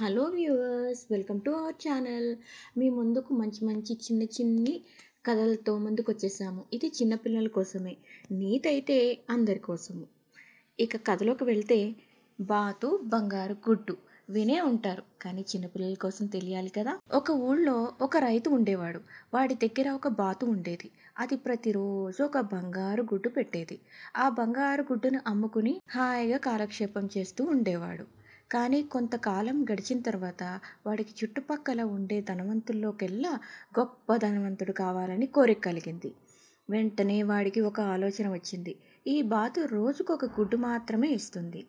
Hello viewers welcome to our channel మీ ముందుకు మంచి మంచి చిన్న చిన్ని కథలతో ముందుకు వచ్చేసాము ఇది చిన్నపిల్లల కోసమే నీతైతే అందరి కోసము ఇక కథలోకి వెళ్తే బాతు బంగారు గుడ్డు వినే ఉంటారు కానీ చిన్నపిల్లల కోసం తెలియాలి కదా ఒక ఊళ్ళో ఒక రైతు ఉండేవాడు వాడి దగ్గర ఒక బాతు ఉండేది అది ప్రతిరోజు ఒక బంగారు గుడ్డు పెట్టేది ఆ బంగారు గుడ్డును అమ్ముకుని హాయిగా కాలక్షేపం చేస్తూ ఉండేవాడు కానీ కొంతకాలం గడిచిన తర్వాత వాడికి చుట్టుపక్కల ఉండే ధనవంతుల్లోకెల్లా గొప్ప ధనవంతుడు కావాలని కోరిక కలిగింది. వెంటనే వాడికి ఒక ఆలోచన వచ్చింది. ఈ బాతు రోజుకొక గుడ్డు మాత్రమే ఇస్తుంది.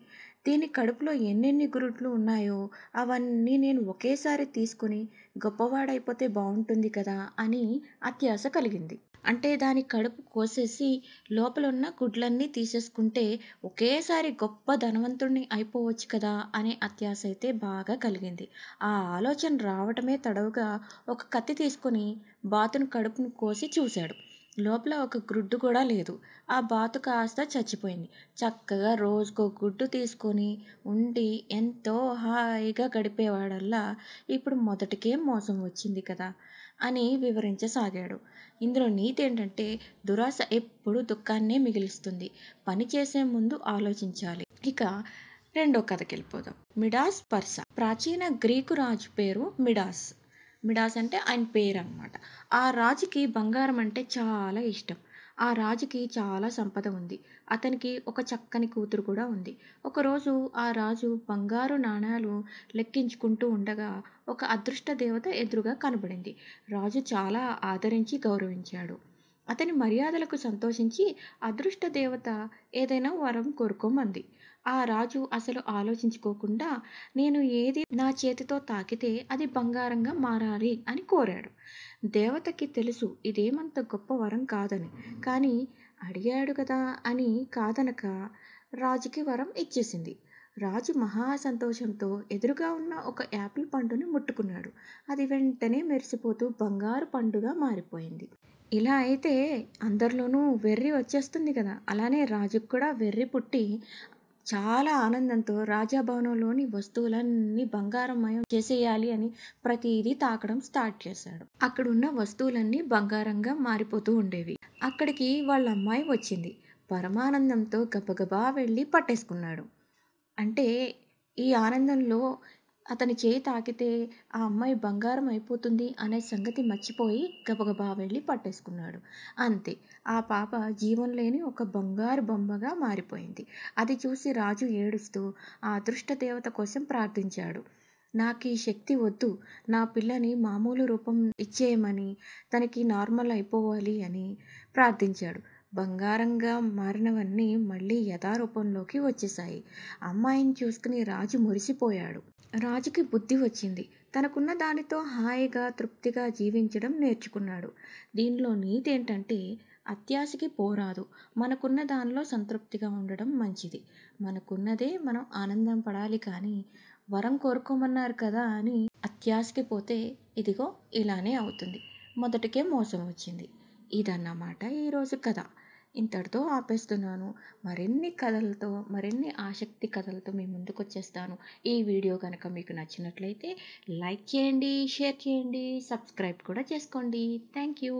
దీని కడుపులో ఎన్నెన్ని గురుట్లు ఉన్నాయో అవన్నీ నేను ఒకేసారి తీసుకుని గొప్పవాడైపోతే బాగుంటుంది కదా అని అత్యాశ కలిగింది. అంటే దాని కడుపు కోసేసి లోపలున్న గుడ్లన్నీ తీసేసుకుంటే ఒకేసారి గొప్ప ధనవంతుడిని అయిపోవచ్చు కదా అనే అత్యాశ అయితే బాగా కలిగింది ఆ ఆలోచన రావటమే తడవుగా ఒక కత్తి తీసుకుని బాతును కడుపును కోసి చూశాడు లోపల ఒక గుడ్డు కూడా లేదు ఆ బాతు కాస్త చచ్చిపోయింది చక్కగా రోజుకో గుడ్డు తీసుకొని ఉండి ఎంతో హాయిగా గడిపేవాడల్లా ఇప్పుడు మొదటికే మోసం వచ్చింది కదా అని వివరించసాగాడు ఇందులో నీతి ఏంటంటే దురాశ ఎప్పుడూ దుఃఖాన్నే మిగిలిస్తుంది పని చేసే ముందు ఆలోచించాలి ఇక రెండో కథకి వెళ్ళిపోదాం మిడాస్ పర్సా ప్రాచీన గ్రీకు రాజు పేరు మిడాస్ మిడాస్ అంటే ఆయన పేరు అనమాట ఆ రాజుకి బంగారం అంటే చాలా ఇష్టం ఆ రాజుకి చాలా సంపద ఉంది అతనికి ఒక చక్కని కూతురు కూడా ఉంది ఒకరోజు ఆ రాజు బంగారు నాణాలు లెక్కించుకుంటూ ఉండగా ఒక అదృష్ట దేవత ఎదురుగా కనబడింది రాజు చాలా ఆదరించి గౌరవించాడు అతని మర్యాదలకు సంతోషించి అదృష్ట దేవత ఏదైనా వరం కోరుకోమంది ఆ రాజు అసలు ఆలోచించుకోకుండా నేను ఏది నా చేతితో తాకితే అది బంగారంగా మారాలి అని కోరాడు దేవతకి తెలుసు ఇదేమంత గొప్ప వరం కాదని కానీ అడిగాడు కదా అని కాదనక రాజుకి వరం ఇచ్చేసింది రాజు మహా సంతోషంతో ఎదురుగా ఉన్న ఒక యాపిల్ పండుని ముట్టుకున్నాడు అది వెంటనే మెరిసిపోతూ బంగారు పండుగా మారిపోయింది ఇలా అయితే అందరిలోనూ వెర్రి వచ్చేస్తుంది కదా అలానే రాజుకు కూడా వెర్రి పుట్టి చాలా ఆనందంతో రాజభవనంలోని వస్తువులన్నీ బంగారమయం చేసేయాలి అని ప్రతిదీ తాకడం స్టార్ట్ చేశాడు. అక్కడున్న వస్తువులన్నీ బంగారంగా మారిపోతూ ఉండేవి. అక్కడికి వాళ్ళ అమ్మాయి వచ్చింది. పరమానందంతో గబగబా వెళ్ళి పట్టేసుకున్నాడు. అంటే ఈ ఆనందంలో అతని చేయి తాకితే ఆ అమ్మాయి బంగారం అయిపోతుంది అనే సంగతి మర్చిపోయి గబగబా వెళ్ళి పట్టేసుకున్నాడు అంతే ఆ పాప జీవం లేని ఒక బంగారు బొమ్మగా మారిపోయింది అది చూసి రాజు ఏడుస్తూ ఆ అదృష్ట దేవత కోసం ప్రార్థించాడు నాకు ఈ శక్తి వద్దు నా పిల్లని మామూలు రూపం ఇచ్చేయమని తనకి నార్మల్ అయిపోవాలి అని ప్రార్థించాడు బంగారంగా మారినవన్నీ మళ్ళీ యథారూపంలోకి వచ్చేశాయి. అమ్మాయిని చూసుకుని రాజు మురిసిపోయాడు. రాజుకి బుద్ధి వచ్చింది. తనకున్న దానితో హాయిగా, తృప్తిగా జీవించడం నేర్చుకున్నాడు. దీనిలో నీతి ఏంటంటే అత్యాశకి పోరాదు. మనకున్న దానిలో సంతృప్తిగా ఉండడం మంచిది. మనకున్నదే మనం ఆనందం పడాలి కానీ, వరం కోరుకోమన్నారు కదా అని అత్యాశకి పోతే ఇదిగో ఇలానే అవుతుంది. మొదటికే మోసం వచ్చింది. ఇదన్నమాట ఈరోజు కథ. ఇంతటితో ఆపేస్తున్నాను మరిన్ని కథలతో మరిన్ని ఆసక్తి కథలతో మీ ముందుకు వచ్చేస్తాను ఈ వీడియో కనుక మీకు నచ్చినట్లయితే లైక్ చేయండి షేర్ చేయండి సబ్స్క్రైబ్ కూడా చేసుకోండి థ్యాంక్ యూ